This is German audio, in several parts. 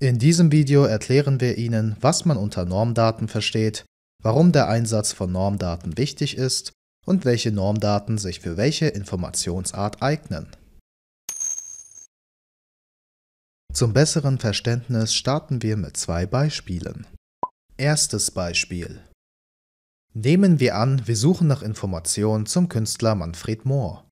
In diesem Video erklären wir Ihnen, was man unter Normdaten versteht, warum der Einsatz von Normdaten wichtig ist und welche Normdaten sich für welche Informationsart eignen. Zum besseren Verständnis starten wir mit zwei Beispielen. Erstes Beispiel. Nehmen wir an, wir suchen nach Informationen zum Künstler Manfred Mohr.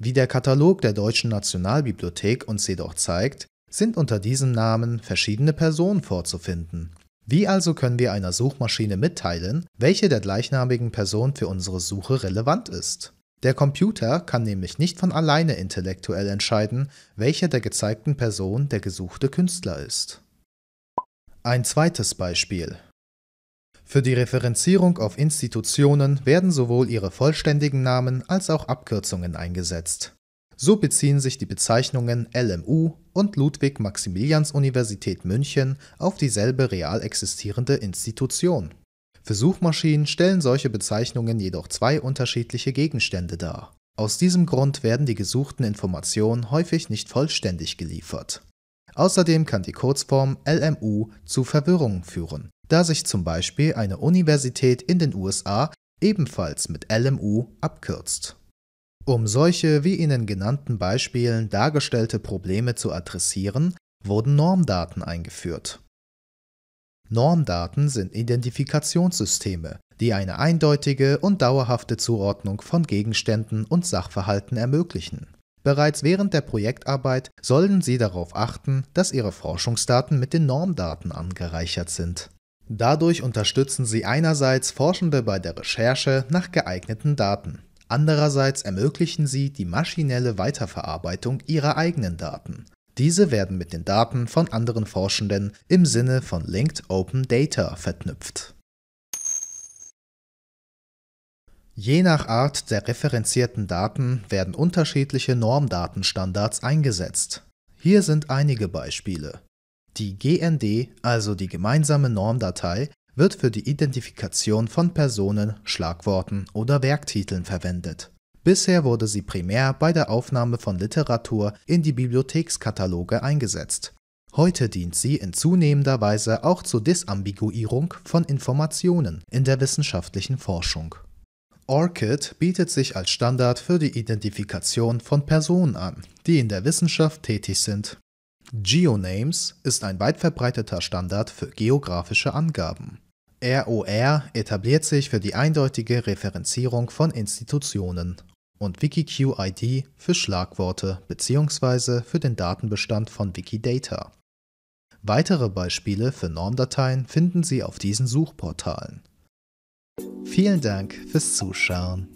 Wie der Katalog der Deutschen Nationalbibliothek uns jedoch zeigt, sind unter diesem Namen verschiedene Personen vorzufinden. Wie also können wir einer Suchmaschine mitteilen, welche der gleichnamigen Person für unsere Suche relevant ist? Der Computer kann nämlich nicht von alleine intellektuell entscheiden, welche der gezeigten Person der gesuchte Künstler ist. Ein zweites Beispiel. Für die Referenzierung auf Institutionen werden sowohl ihre vollständigen Namen als auch Abkürzungen eingesetzt. So beziehen sich die Bezeichnungen LMU und Ludwig-Maximilians-Universität München auf dieselbe real existierende Institution. Für Suchmaschinen stellen solche Bezeichnungen jedoch zwei unterschiedliche Gegenstände dar. Aus diesem Grund werden die gesuchten Informationen häufig nicht vollständig geliefert. Außerdem kann die Kurzform LMU zu Verwirrungen führen, da sich zum Beispiel eine Universität in den USA ebenfalls mit LMU abkürzt. Um solche wie in den genannten Beispielen dargestellte Probleme zu adressieren, wurden Normdaten eingeführt. Normdaten sind Identifikationssysteme, die eine eindeutige und dauerhafte Zuordnung von Gegenständen und Sachverhalten ermöglichen. Bereits während der Projektarbeit sollen Sie darauf achten, dass Ihre Forschungsdaten mit den Normdaten angereichert sind. Dadurch unterstützen Sie einerseits Forschende bei der Recherche nach geeigneten Daten. Andererseits ermöglichen sie die maschinelle Weiterverarbeitung ihrer eigenen Daten. Diese werden mit den Daten von anderen Forschenden im Sinne von Linked Open Data verknüpft. Je nach Art der referenzierten Daten werden unterschiedliche Normdatenstandards eingesetzt. Hier sind einige Beispiele. Die GND, also die gemeinsame Normdatei, wird für die Identifikation von Personen, Schlagworten oder Werktiteln verwendet. Bisher wurde sie primär bei der Aufnahme von Literatur in die Bibliothekskataloge eingesetzt. Heute dient sie in zunehmender Weise auch zur Disambiguierung von Informationen in der wissenschaftlichen Forschung. ORCID bietet sich als Standard für die Identifikation von Personen an, die in der Wissenschaft tätig sind. GeoNames ist ein weit verbreiteter Standard für geografische Angaben. ROR etabliert sich für die eindeutige Referenzierung von Institutionen und WikiQID für Schlagworte bzw. für den Datenbestand von Wikidata. Weitere Beispiele für Normdateien finden Sie auf diesen Suchportalen. Vielen Dank fürs Zuschauen.